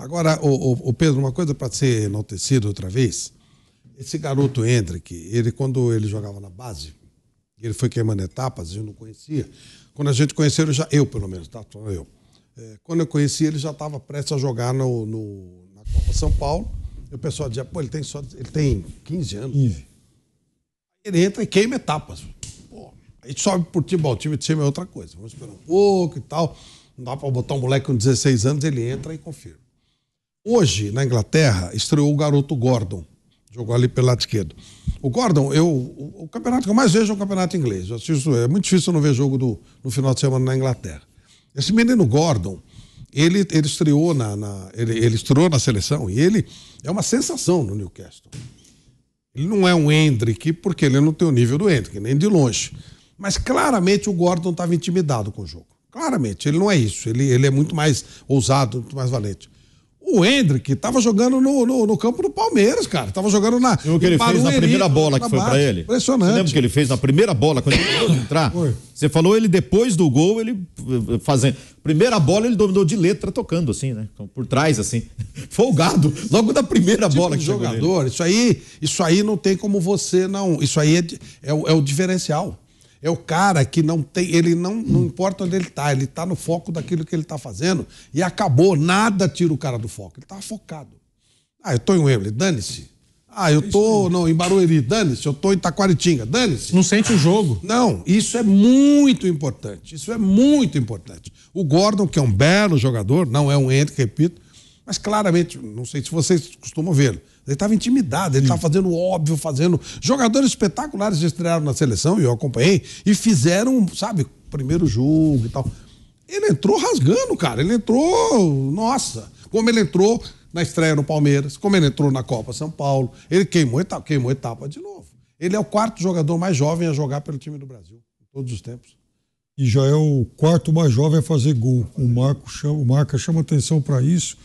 Agora, o, Pedro, uma coisa para ser enaltecido outra vez. Esse garoto Hendrick, ele quando ele jogava na base, ele foi queimando etapas, eu não conhecia. Quando a gente conheceu, ele já, eu pelo menos, tá? Só eu. É, quando eu conheci, ele já estava prestes a jogar no, no, na Copa São Paulo. E o pessoal dizia, pô, ele tem só. Ele tem 15 anos. Ele entra e queima etapas. Pô, aí sobe por time, bom, time de time é outra coisa. Vamos esperar um pouco e tal. Não dá para botar um moleque com 16 anos, ele entra e confirma. Hoje, na Inglaterra, estreou o garoto Gordon. Jogou ali pelo lado esquerdo. O Gordon, eu, o, o campeonato que eu mais vejo é o campeonato inglês. Eu assisto, é muito difícil eu não ver jogo do, no final de semana na Inglaterra. Esse menino Gordon, ele, ele estreou na, na ele, ele estreou na seleção e ele é uma sensação no Newcastle. Ele não é um Hendrick, porque ele não tem o nível do Hendrick, nem de longe. Mas claramente o Gordon estava intimidado com o jogo. Claramente, ele não é isso. Ele, ele é muito mais ousado, muito mais valente. O Hendrick estava jogando no, no, no, campo do Palmeiras, cara. Estava jogando na. O que ele fez na primeira bola que foi para ele? Impressionante. Você lembra o que ele fez na primeira bola, quando ele entrar? Foi. Você falou ele depois do gol, ele eh, fazendo. Primeira bola ele dominou de letra tocando, assim, né? Então, por trás, assim. Folgado. Logo da primeira tipo bola que jogador, Isso aí, isso aí não tem como você não. Isso aí é, é, é o diferencial. É o cara que não tem, ele não, não importa onde ele está, ele está no foco daquilo que ele está fazendo e acabou, nada tira o cara do foco. Ele está focado. Ah, eu estou em Wembley, dane-se. Ah, eu estou não, em Barueri, dane-se, eu estou em Taquaritinga, dane-se. Não sente o jogo. Não, isso é muito importante. Isso é muito importante. O Gordon, que é um belo jogador, não é um entre, repito, mas claramente, não sei se vocês costumam ver, ele estava intimidado, ele estava fazendo óbvio, fazendo. Jogadores espetaculares estrearam na seleção, e eu acompanhei, e fizeram, sabe, primeiro jogo e tal. Ele entrou rasgando, cara. Ele entrou, nossa, como ele entrou na estreia no Palmeiras, como ele entrou na Copa São Paulo, ele queimou etapa, queimou etapa de novo. Ele é o quarto jogador mais jovem a jogar pelo time do Brasil, em todos os tempos e já é o quarto mais jovem a fazer gol. O Marco chama, o Marca chama atenção para isso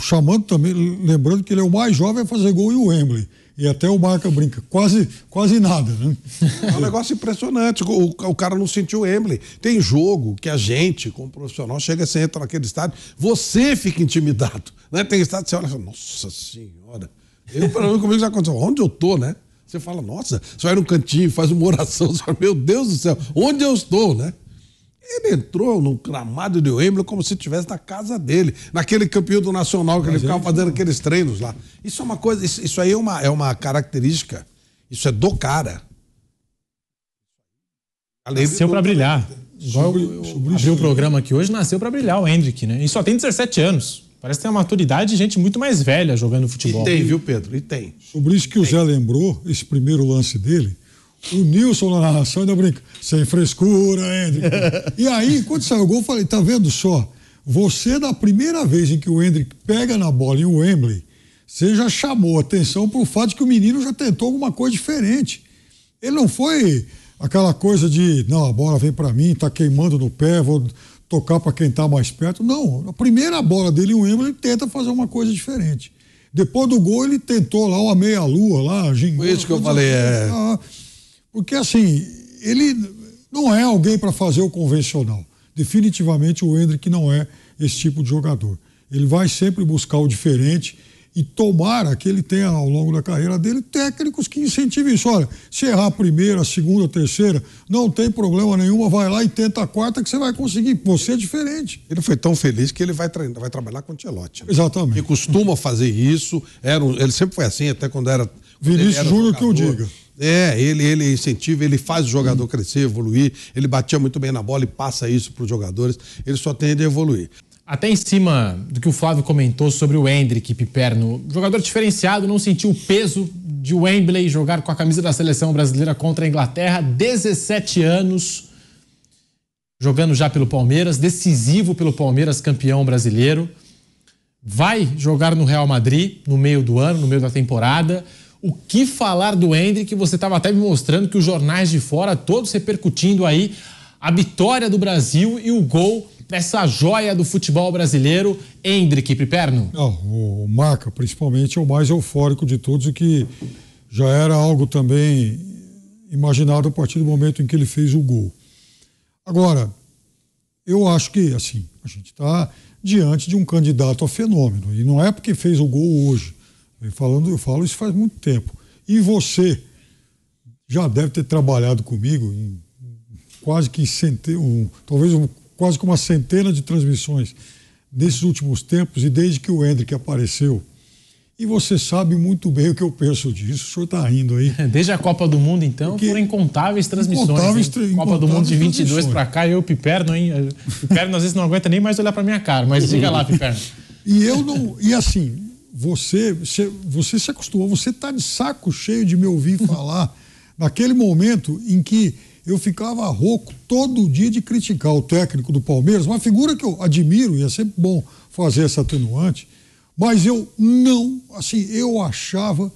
chamando também, lembrando que ele é o mais jovem a fazer gol em Wembley. E até o Marca brinca, quase, quase nada, né? É um negócio impressionante. O, o cara não sentiu o Embley. Tem jogo que a gente, como profissional, chega, você entra naquele estádio, você fica intimidado. Né? Tem estádio que você olha e fala, nossa senhora. Eu, pelo menos comigo já aconteceu, onde eu tô, né? Você fala, nossa, você vai no cantinho, faz uma oração, você fala, meu Deus do céu, onde eu estou, né? Ele entrou no gramado de Wembley como se estivesse na casa dele, naquele campeonato nacional que Mas ele ficava ele... fazendo aqueles treinos lá. Isso é uma coisa, isso, isso aí é uma, é uma característica, isso é do cara. Nasceu para brilhar. Viu o programa aqui hoje, nasceu para brilhar o Hendrick, né? E só tem 17 anos. Parece ter uma maturidade de gente muito mais velha jogando futebol. E tem, viu, Pedro? E tem. Sobre isso que tem. o Zé lembrou, esse primeiro lance dele, o Nilson na narração ainda brinca, sem frescura, Hendrick. e aí, quando saiu o gol, eu falei, tá vendo só? Você, da primeira vez em que o Hendrick pega na bola em Wembley, você já chamou atenção para o fato de que o menino já tentou alguma coisa diferente. Ele não foi aquela coisa de, não, a bola vem para mim, tá queimando no pé, vou tocar para quem tá mais perto. Não, a primeira bola dele em Wembley, ele tenta fazer uma coisa diferente. Depois do gol, ele tentou lá uma meia-lua lá, gingou. Foi isso que eu falei, assim, é... Ah, porque, assim, ele não é alguém para fazer o convencional. Definitivamente o Hendrick não é esse tipo de jogador. Ele vai sempre buscar o diferente e tomara que ele tenha ao longo da carreira dele técnicos que incentivem isso. Olha, se errar a primeira, a segunda, a terceira, não tem problema nenhuma, vai lá e tenta a quarta que você vai conseguir. Você é diferente. Ele foi tão feliz que ele vai, tra vai trabalhar com o Tchelotti. Né? Exatamente. Ele costuma fazer isso. Era um, ele sempre foi assim, até quando era. Quando Vinícius Júnior que eu diga. É, ele, ele incentiva, ele faz o jogador crescer, evoluir. Ele batia muito bem na bola e passa isso para os jogadores. Ele só tende a evoluir. Até em cima do que o Flávio comentou sobre o Hendrick Piperno, jogador diferenciado, não sentiu o peso de Wembley jogar com a camisa da seleção brasileira contra a Inglaterra, 17 anos jogando já pelo Palmeiras, decisivo pelo Palmeiras, campeão brasileiro. Vai jogar no Real Madrid no meio do ano, no meio da temporada. O que falar do Hendrick? Você estava até me mostrando que os jornais de fora todos repercutindo aí a vitória do Brasil e o gol dessa joia do futebol brasileiro, Hendrick Piperno. Não, o Maca, principalmente, é o mais eufórico de todos, o que já era algo também imaginado a partir do momento em que ele fez o gol. Agora, eu acho que, assim, a gente está diante de um candidato a fenômeno. E não é porque fez o gol hoje. Vem falando, eu falo isso faz muito tempo. E você já deve ter trabalhado comigo em quase que centena, um, talvez um, quase que uma centena de transmissões nesses últimos tempos e desde que o Hendrick apareceu. E você sabe muito bem o que eu penso disso. O senhor está rindo aí. Desde a Copa do Mundo, então, Porque foram incontáveis transmissões. Incontáveis, tra Copa incontáveis do Mundo de 22 para cá, eu, Piperno, hein? Piperno às vezes não aguenta nem mais olhar para minha cara, mas diga lá, Piperno. e eu não. E assim, você, você, você se acostumou, você está de saco cheio de me ouvir falar naquele momento em que eu ficava rouco todo dia de criticar o técnico do Palmeiras, uma figura que eu admiro e é sempre bom fazer essa atenuante, mas eu não, assim, eu achava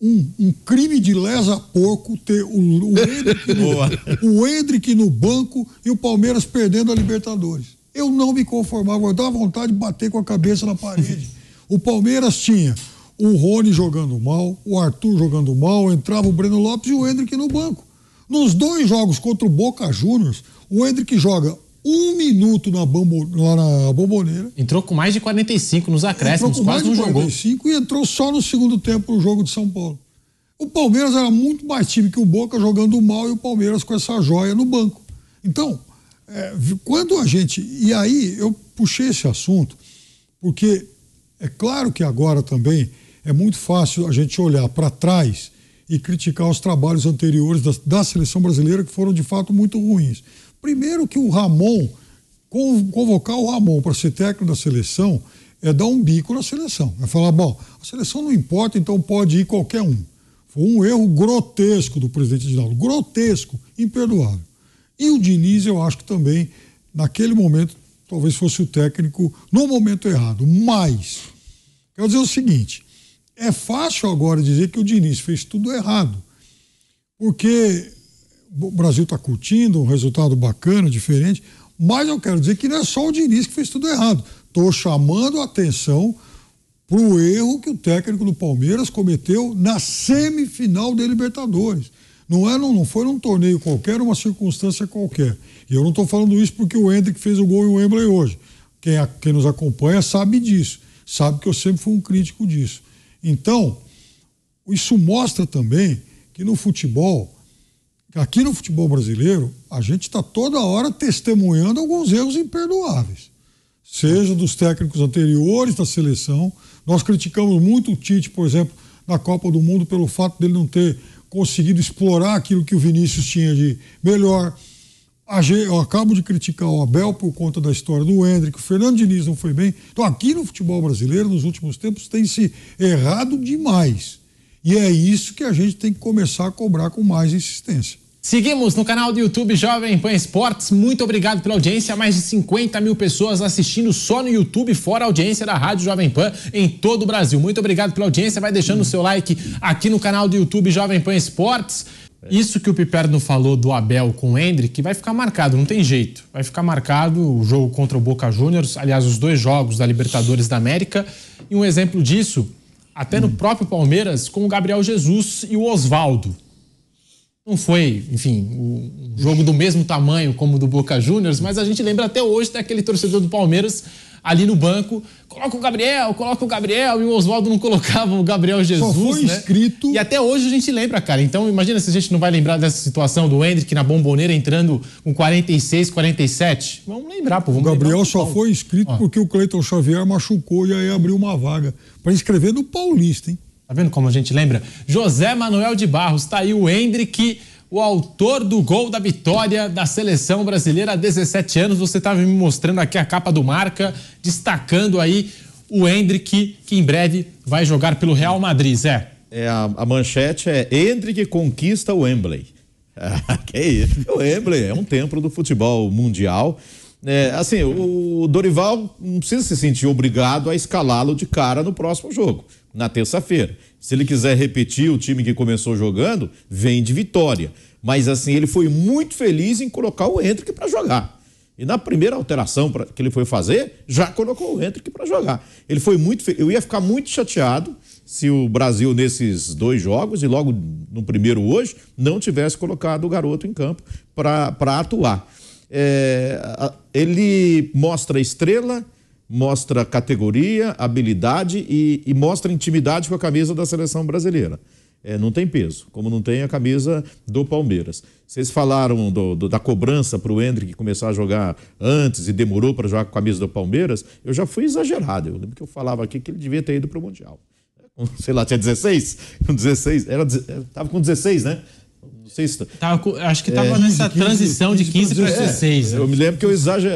um, um crime de lesa porco ter o, o, Hendrick no, o Hendrick no banco e o Palmeiras perdendo a Libertadores. Eu não me conformava, eu dava vontade de bater com a cabeça na parede. O Palmeiras tinha o Rony jogando mal, o Arthur jogando mal, entrava o Breno Lopes e o Hendrick no banco. Nos dois jogos contra o Boca Juniors, o Hendrick joga um minuto na, bambu, na bomboneira. Entrou com mais de 45 nos acréscimos, quase não jogou. E entrou só no segundo tempo no jogo de São Paulo. O Palmeiras era muito mais time que o Boca jogando mal e o Palmeiras com essa joia no banco. Então, é, quando a gente. E aí eu puxei esse assunto, porque é claro que agora também é muito fácil a gente olhar para trás e criticar os trabalhos anteriores da, da, seleção brasileira que foram de fato muito ruins. Primeiro que o Ramon, convocar o Ramon para ser técnico da seleção é dar um bico na seleção. É falar, bom, a seleção não importa, então pode ir qualquer um. Foi um erro grotesco do presidente Dinaldo, grotesco, imperdoável. E o Diniz, eu acho que também, naquele momento, talvez fosse o técnico no momento errado. Mas, quero dizer o seguinte: é fácil agora dizer que o Diniz fez tudo errado, porque o Brasil está curtindo um resultado bacana, diferente, mas eu quero dizer que não é só o Diniz que fez tudo errado. Estou chamando a atenção para o erro que o técnico do Palmeiras cometeu na semifinal da Libertadores. Não, era, é, não foi num torneio qualquer, uma circunstância qualquer. E eu não estou falando isso porque o Hendrick fez o gol em Wembley hoje. Quem, a, quem nos acompanha sabe disso. Sabe que eu sempre fui um crítico disso. Então, isso mostra também que no futebol, aqui no futebol brasileiro, a gente está toda hora testemunhando alguns erros imperdoáveis. Seja dos técnicos anteriores da seleção. Nós criticamos muito o Tite, por exemplo, na Copa do Mundo pelo fato dele não ter conseguido explorar aquilo que o Vinícius tinha de melhor. Eu acabo de criticar o Abel por conta da história do Hendrick, o Fernando Diniz não foi bem. Então, aqui no futebol brasileiro, nos últimos tempos, tem se errado demais. E é isso que a gente tem que começar a cobrar com mais insistência. Seguimos no canal do YouTube Jovem Pan Esportes. Muito obrigado pela audiência. Mais de 50 mil pessoas assistindo só no YouTube, fora a audiência da Rádio Jovem Pan em todo o Brasil. Muito obrigado pela audiência. Vai deixando o seu like aqui no canal do YouTube Jovem Pan Esportes. Isso que o Piperno falou do Abel com o Hendrick vai ficar marcado, não tem jeito. Vai ficar marcado o jogo contra o Boca Juniors, aliás, os dois jogos da Libertadores da América. E um exemplo disso, até no hum. próprio Palmeiras, com o Gabriel Jesus e o Oswaldo não foi, enfim, um jogo do mesmo tamanho como o do Boca Juniors, mas a gente lembra até hoje daquele torcedor do Palmeiras ali no banco, coloca o Gabriel, coloca o Gabriel, e o Oswaldo não colocava o Gabriel Jesus. Só foi né? escrito. E até hoje a gente lembra, cara. Então imagina se a gente não vai lembrar dessa situação do Hendrick na bomboneira entrando com 46, 47. Vamos lembrar, pô. Vamos o Gabriel só Paulo. foi escrito porque o Cleiton Xavier machucou e aí abriu uma vaga para escrever no Paulista, hein? Tá vendo como a gente lembra? José Manuel de Barros, tá aí o Hendrick, o autor do gol da vitória da seleção brasileira há 17 anos. Você estava tá me mostrando aqui a capa do marca, destacando aí o Hendrick, que em breve vai jogar pelo Real Madrid, Zé. É, a, a manchete é Hendrick conquista o Wembley. Ah, que isso? O Wembley é um templo do futebol mundial. É, assim, o Dorival não precisa se sentir obrigado a escalá-lo de cara no próximo jogo, na terça-feira. Se ele quiser repetir o time que começou jogando, vem de vitória. Mas assim, ele foi muito feliz em colocar o Hendrick para jogar. E na primeira alteração pra, que ele foi fazer, já colocou o Hendrick para jogar. Ele foi muito feliz. Eu ia ficar muito chateado se o Brasil, nesses dois jogos, e logo no primeiro hoje, não tivesse colocado o garoto em campo para atuar é, ele mostra estrela, mostra categoria, habilidade e, e, mostra intimidade com a camisa da seleção brasileira. É, não tem peso, como não tem a camisa do Palmeiras. Vocês falaram do, do, da cobrança para o Hendrick começar a jogar antes e demorou para jogar com a camisa do Palmeiras. Eu já fui exagerado. Eu lembro que eu falava aqui que ele devia ter ido para o Mundial. Sei lá, tinha 16? 16, estava com 16, né? Não sei se. Tá- tá acho que estava tá é, nessa 15, transição 15, de 15, para 16. É, eu me lembro que eu exager...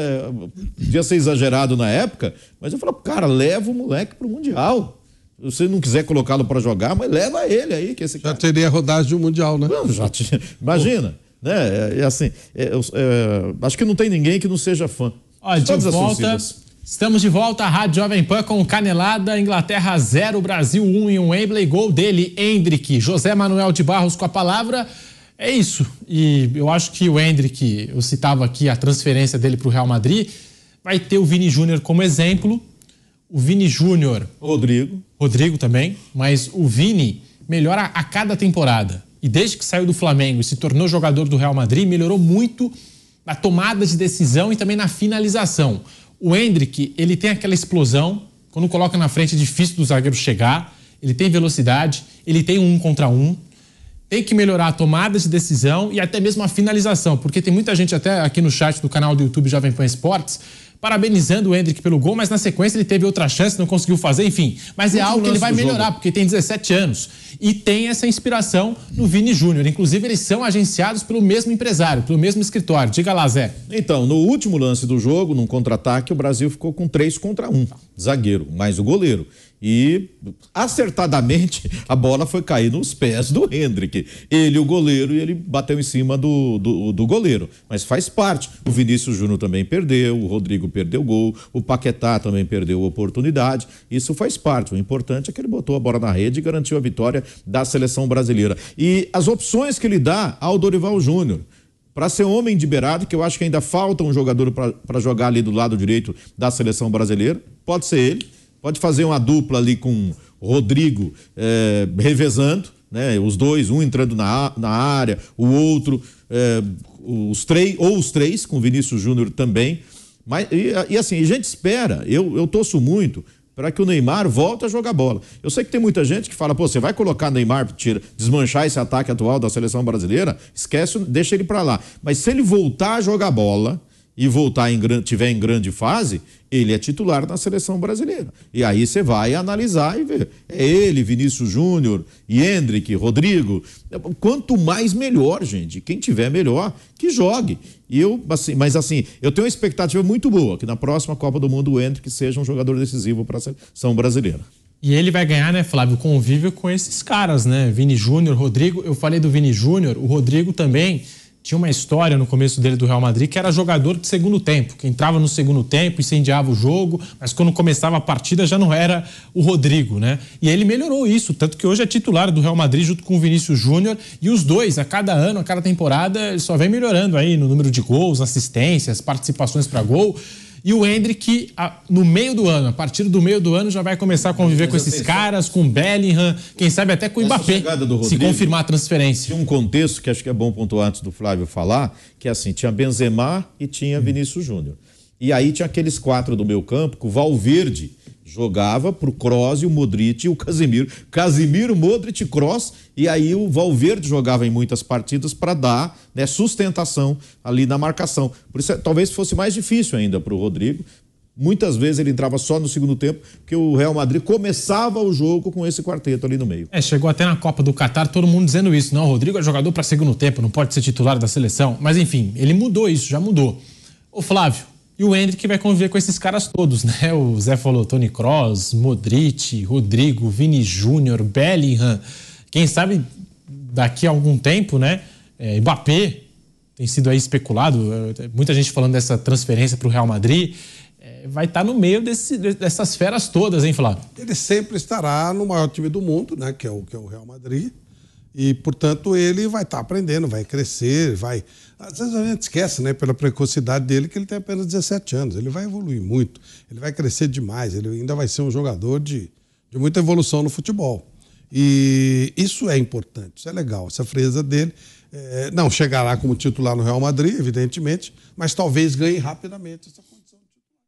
podia ser exagerado na época, mas eu falava, cara, leva o moleque para o Mundial Se você não quiser colocá-lo para jogar, mas leva ele aí. Que esse já cara... teria rodagem de um Mundial, né? Não, já tinha. Imagina, né? É, é assim, é, é, acho que não tem ninguém que não seja fã. de estamos de volta à Rádio Jovem Pan com Canelada, Inglaterra 0, Brasil 1 um, e um Wembley, gol dele, Hendrick. José Manuel de Barros com a palavra. É isso. E eu acho que o Hendrick, eu citava aqui a transferência dele para o Real Madrid, vai ter o Vini Júnior como exemplo. O Vini Júnior. Rodrigo. Rodrigo também. Mas o Vini melhora a cada temporada. E desde que saiu do Flamengo e se tornou jogador do Real Madrid, melhorou muito na tomada de decisão e também na finalização. O Hendrick, ele tem aquela explosão. Quando coloca na frente, é difícil do zagueiro chegar. Ele tem velocidade, ele tem um contra um tem que melhorar a tomada de decisão e até mesmo a finalização, porque tem muita gente até aqui no chat do canal do YouTube Jovem Pan Esportes parabenizando o Hendrick pelo gol, mas na sequência ele teve outra chance, não conseguiu fazer, enfim. Mas é algo que ele vai melhorar, jogo. porque tem 17 anos e tem essa inspiração no Vini Júnior. Inclusive, eles são agenciados pelo mesmo empresário, pelo mesmo escritório. Diga lá, Zé. Então, no último lance do jogo, num contra-ataque, o Brasil ficou com 3 contra 1. Zagueiro, mais o goleiro e acertadamente a bola foi cair nos pés do Hendrick. Ele, o goleiro, e ele bateu em cima do, do, do goleiro. Mas faz parte. O Vinícius Júnior também perdeu, o Rodrigo perdeu gol, o Paquetá também perdeu oportunidade. Isso faz parte. O importante é que ele botou a bola na rede e garantiu a vitória da seleção brasileira. E as opções que ele dá ao Dorival Júnior para ser homem de beirado, que eu acho que ainda falta um jogador para jogar ali do lado direito da seleção brasileira, pode ser ele Pode fazer uma dupla ali com Rodrigo é, revezando, né? Os dois, um entrando na, na área, o outro, é, os três, ou os três, com Vinícius Júnior também. Mas, e, e, assim, a gente espera, eu, eu torço muito para que o Neymar volte a jogar bola. Eu sei que tem muita gente que fala, pô, você vai colocar Neymar para desmanchar esse ataque atual da seleção brasileira? Esquece, deixa ele para lá. Mas se ele voltar a jogar bola, e voltar em tiver em grande fase, ele é titular na seleção brasileira. E aí você vai analisar e ver. É ele, Vinícius Júnior, Hendrick, Rodrigo. Quanto mais melhor, gente. Quem tiver melhor, que jogue. E eu, assim, mas assim, eu tenho uma expectativa muito boa que na próxima Copa do Mundo o Hendrick seja um jogador decisivo para a seleção brasileira. E ele vai ganhar, né, Flávio, convívio com esses caras, né? Vini Júnior, Rodrigo. Eu falei do Vini Júnior, o Rodrigo também tinha uma história no começo dele do Real Madrid que era jogador de segundo tempo, que entrava no segundo tempo, incendiava o jogo, mas quando começava a partida já não era o Rodrigo, né? E ele melhorou isso, tanto que hoje é titular do Real Madrid junto com o Vinícius Júnior e os dois, a cada ano, a cada temporada, ele só vem melhorando aí no número de gols, assistências, participações para gol. E o Hendrick, no meio do ano, a partir do meio do ano, já vai começar a conviver com esses caras, com o Bellingham, quem sabe até com o Mbappé, Rodrigo, se confirmar a transferência. Tinha um contexto que acho que é bom pontuar antes do Flávio falar, que é assim, tinha Benzema e tinha hum. Vinícius Júnior. E aí tinha aqueles quatro do meu campo, com o Valverde Jogava pro Kroos e o Modric e o Casemiro. Casemiro, Modric, Kroos e aí o Valverde jogava em muitas partidas para dar né, sustentação ali na marcação. Por isso é, talvez fosse mais difícil ainda para o Rodrigo. Muitas vezes ele entrava só no segundo tempo, porque o Real Madrid começava o jogo com esse quarteto ali no meio. É, chegou até na Copa do Catar todo mundo dizendo isso. Não, o Rodrigo é jogador para segundo tempo, não pode ser titular da seleção. Mas enfim, ele mudou isso, já mudou. Ô Flávio, e o Hendrick vai conviver com esses caras todos, né? O Zé falou Tony Cross, Modric, Rodrigo, Vini Júnior, Bellingham. Quem sabe daqui a algum tempo, né? É, Mbappé tem sido aí especulado. É, muita gente falando dessa transferência para o Real Madrid. É, vai estar tá no meio desse, dessas feras todas, hein, Flávio? Ele sempre estará no maior time do mundo, né? Que é o, que é o Real Madrid. E, portanto, ele vai estar tá aprendendo, vai crescer, vai. Às vezes a gente esquece, né, pela precocidade dele, que ele tem apenas 17 anos. Ele vai evoluir muito, ele vai crescer demais, ele ainda vai ser um jogador de, de muita evolução no futebol. E isso é importante, isso é legal. Essa frieza dele é, não chegará como titular no Real Madrid, evidentemente, mas talvez ganhe rapidamente essa condição de titular.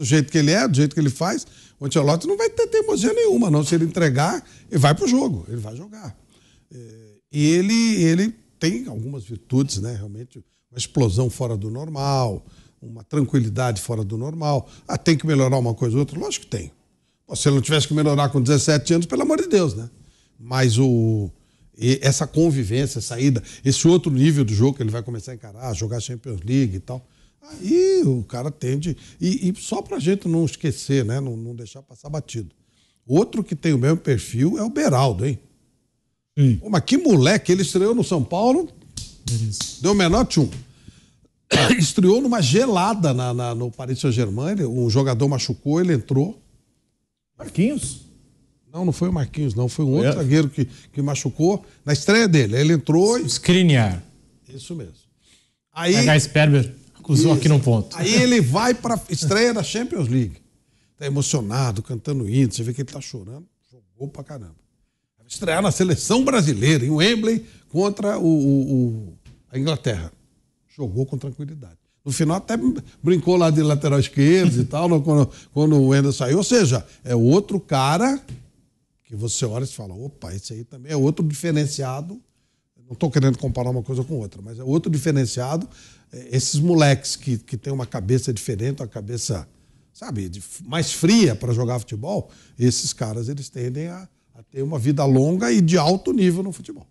Do jeito que ele é, do jeito que ele faz, o Ancelotti não vai ter teimosia nenhuma, não. Se ele entregar, ele vai para o jogo, ele vai jogar. É, ele, ele tem algumas virtudes, né? Realmente, uma explosão fora do normal, uma tranquilidade fora do normal. Ah, tem que melhorar uma coisa ou outra? Lógico que tem. se ele não tivesse que melhorar com 17 anos, pelo amor de Deus, né? Mas o, essa convivência, essa ida, esse outro nível do jogo que ele vai começar a encarar, jogar Champions League e tal. Aí o cara tende. E, e só pra gente não esquecer, né? Não, não deixar passar batido. Outro que tem o mesmo perfil é o Beraldo, hein? Hum. Pô, mas que moleque, ele estreou no São Paulo. Beleza. Deu menor tchum. Ah, um estreou numa gelada na, na, no Paris Saint-Germain. Um jogador machucou, ele entrou. Marquinhos? Não, não foi o Marquinhos, não. Foi um outro é. zagueiro que, que machucou na estreia dele. Ele entrou. Screenar. Isso mesmo. Aí. Sperber acusou Isso. aqui no ponto. Aí ele vai para estreia da Champions League. Tá emocionado, cantando hino. Você vê que ele tá chorando. Jogou pra caramba estrear na seleção brasileira, em Wembley, contra o, o, o, a Inglaterra. Jogou com tranquilidade. No final até brincou lá de lateral esquerdo e tal, quando, quando o Wendel saiu. Ou seja, é outro cara que você olha e fala, opa, esse aí também é outro diferenciado. Não estou querendo comparar uma coisa com outra, mas é outro diferenciado. É, esses moleques que, que tem uma cabeça diferente, uma cabeça, sabe, de, mais fria para jogar futebol, esses caras eles tendem a, a ter uma vida longa e de alto nível no futebol.